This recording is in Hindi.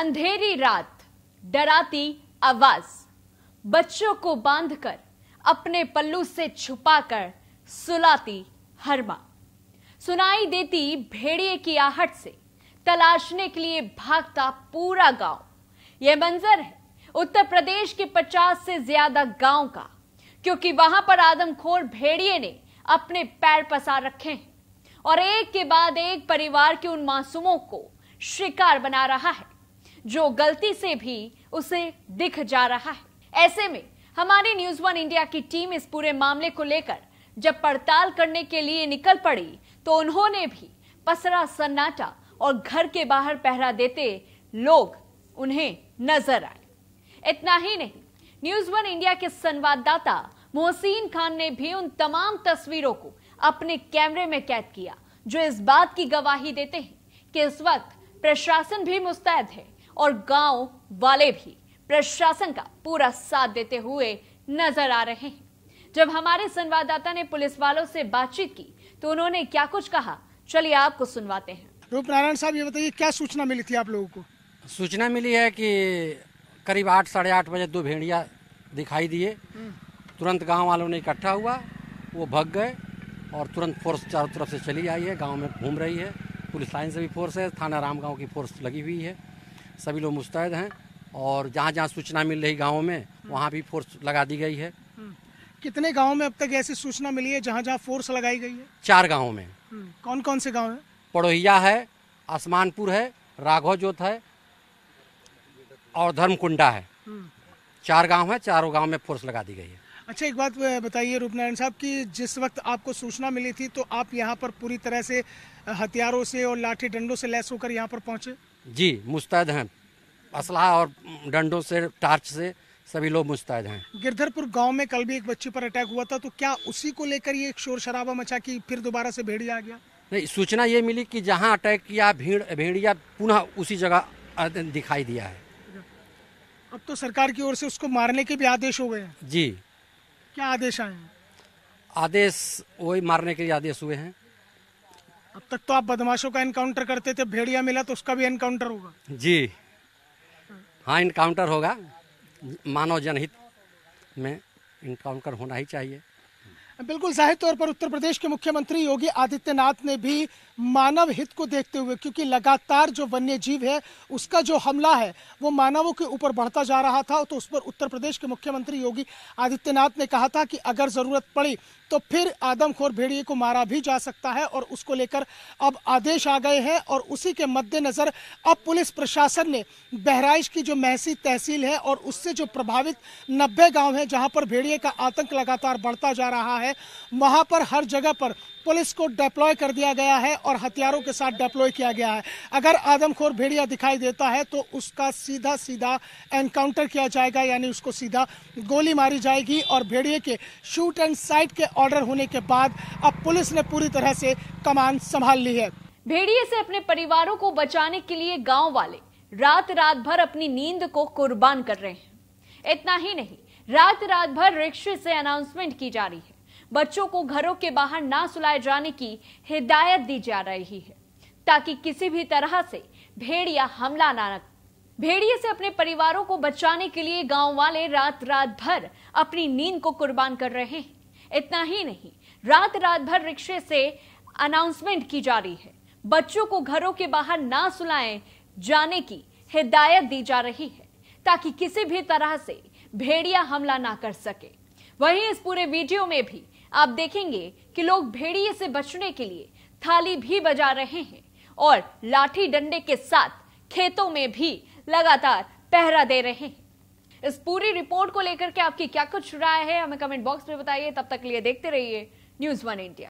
अंधेरी रात डराती आवाज बच्चों को बांधकर अपने पल्लू से छुपाकर सुलाती हर मां सुनाई देती भेड़िए की आहट से तलाशने के लिए भागता पूरा गांव यह मंजर है उत्तर प्रदेश के 50 से ज्यादा गांव का क्योंकि वहां पर आदमखोर भेड़िए ने अपने पैर पसार रखे हैं और एक के बाद एक परिवार के उन मासूमों को शिकार बना रहा है जो गलती से भी उसे दिख जा रहा है ऐसे में हमारी न्यूज वन इंडिया की टीम इस पूरे मामले को लेकर जब पड़ताल करने के लिए निकल पड़ी तो उन्होंने भी पसरा सन्नाटा और घर के बाहर पहरा देते लोग उन्हें नजर आए इतना ही नहीं न्यूज वन इंडिया के संवाददाता मोहसिन खान ने भी उन तमाम तस्वीरों को अपने कैमरे में कैद किया जो इस बात की गवाही देते हैं कि इस वक्त प्रशासन भी मुस्तैद है और गांव वाले भी प्रशासन का पूरा साथ देते हुए नजर आ रहे हैं जब हमारे संवाददाता ने पुलिस वालों से बातचीत की तो उन्होंने क्या कुछ कहा चलिए आपको सुनवाते हैं रूप नारायण साहब ये बताइए क्या सूचना मिली थी आप लोगों को सूचना मिली है कि करीब आठ साढ़े आठ बजे दो भेड़िया दिखाई दिए हम्म। तुरंत गांव वालों ने इकट्ठा हुआ वो भग गए और तुरंत फोर्स चारों तरफ से चली आई है गांव में घूम रही है पुलिस लाइन से भी फोर्स है थाना राम की फोर्स लगी हुई है सभी लोग मुस्तैद हैं और जहाँ जहाँ सूचना मिल रही गाँव में वहाँ भी फोर्स लगा दी गई है कितने गाँव में अब तक ऐसी सूचना मिली है जहाँ जहाँ फोर्स लगाई गई है चार गाँव में हम्म, कौन कौन से गाँव है पड़ोहिया है आसमानपुर है राघव जोत है और धर्मकुंडा है हम्म। चार गांव है चारों गांव में फोर्स लगा दी गई है अच्छा एक बात बताइए रूपनारायण साहब कि जिस वक्त आपको सूचना मिली थी तो आप यहाँ पर पूरी तरह से हथियारों से और लाठी डंडों से लैस होकर यहाँ पर पहुँचे जी मुस्तैद हैं असलाह और डंडों से टार्च से सभी लोग मुस्तैद हैं गिरधरपुर गांव में कल भी एक बच्ची पर अटैक हुआ था तो क्या उसी को लेकर ये शोर शराबा मचा कि फिर दोबारा से भेड़िया आ गया नहीं सूचना ये मिली कि जहां अटैक किया भीड़ भेड़िया पुनः उसी जगह दिखाई दिया है अब तो सरकार की ओर से उसको मारने के भी आदेश हो गए हैं जी क्या आदेश आए हैं आदेश वही मारने के लिए आदेश हुए हैं अब तक तो आप बदमाशों का एनकाउंटर करते थे भेड़िया मिला तो उसका भी एनकाउंटर होगा जी हाँ इनकाउंटर होगा मानव जनहित में इनकाउंटर होना ही चाहिए बिल्कुल जाहिर तौर पर उत्तर प्रदेश के मुख्यमंत्री योगी आदित्यनाथ ने भी मानव हित को देखते हुए क्योंकि लगातार जो वन्य जीव है उसका जो हमला है वो मानवों के ऊपर बढ़ता जा रहा था तो उस पर उत्तर प्रदेश के मुख्यमंत्री योगी आदित्यनाथ ने कहा था कि अगर ज़रूरत पड़ी तो फिर आदमखोर भेड़िए को मारा भी जा सकता है और उसको लेकर अब आदेश आ गए हैं और उसी के मद्देनज़र अब पुलिस प्रशासन ने बहराइच की जो महसी तहसील है और उससे जो प्रभावित नब्बे गाँव है जहाँ पर भेड़िए का आतंक लगातार बढ़ता जा रहा है वहाँ पर हर जगह पर पुलिस को डिप्लॉय कर दिया गया है और हथियारों के साथ डिप्लॉय किया गया है अगर आदमखोर भेड़िया दिखाई देता है तो उसका सीधा सीधा एनकाउंटर किया जाएगा यानी उसको सीधा गोली मारी जाएगी और भेड़िए के शूट एंड साइट के ऑर्डर होने के बाद अब पुलिस ने पूरी तरह से कमान संभाल ली है भेड़िए से अपने परिवारों को बचाने के लिए गांव वाले रात रात भर अपनी नींद को कुर्बान कर रहे हैं इतना ही नहीं रात रात भर रिक्शे से अनाउंसमेंट की जा रही है बच्चों को घरों के बाहर ना सुलाए जाने की हिदायत दी जा रही है ताकि किसी भी तरह से भेड़िया हमला ना भेड़िए से अपने परिवारों को बचाने के लिए गांव वाले रात रात भर अपनी नींद को कुर्बान कर रहे हैं इतना ही नहीं रात रात भर रिक्शे से अनाउंसमेंट की जा रही है बच्चों को घरों के बाहर ना सुलाए जाने की हिदायत दी जा रही है ताकि किसी भी तरह से भेड़िया हमला ना कर सके वहीं इस पूरे वीडियो में भी आप देखेंगे कि लोग भेड़िए से बचने के लिए थाली भी बजा रहे हैं और लाठी डंडे के साथ खेतों में भी लगातार पहरा दे रहे हैं इस पूरी रिपोर्ट को लेकर के आपकी क्या कुछ राय है हमें कमेंट बॉक्स में बताइए तब तक लिए देखते रहिए न्यूज वन इंडिया